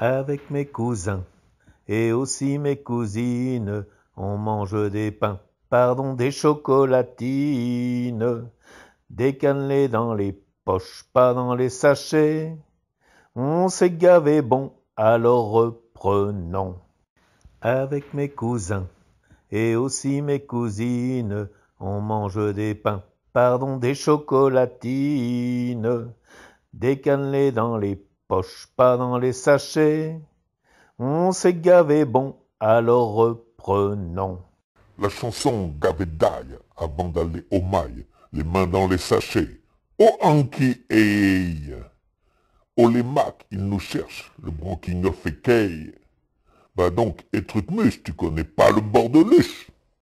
avec mes cousins et aussi mes cousines, on mange des pains, pardon, des chocolatines, des cannelés dans les poches, pas dans les sachets. On s'est gavé bon, alors reprenons. Avec mes cousins et aussi mes cousines, on mange des pains, pardon, des chocolatines, des cannelés dans les Poche pas dans les sachets. On s'est gavé bon, alors reprenons. La chanson gavé d'ail avant d'aller au mail, les mains dans les sachets. Oh Anki hey Oh les Mac ils nous cherchent, le broking of écaille. Bah donc, et truc tu connais pas le bordeluche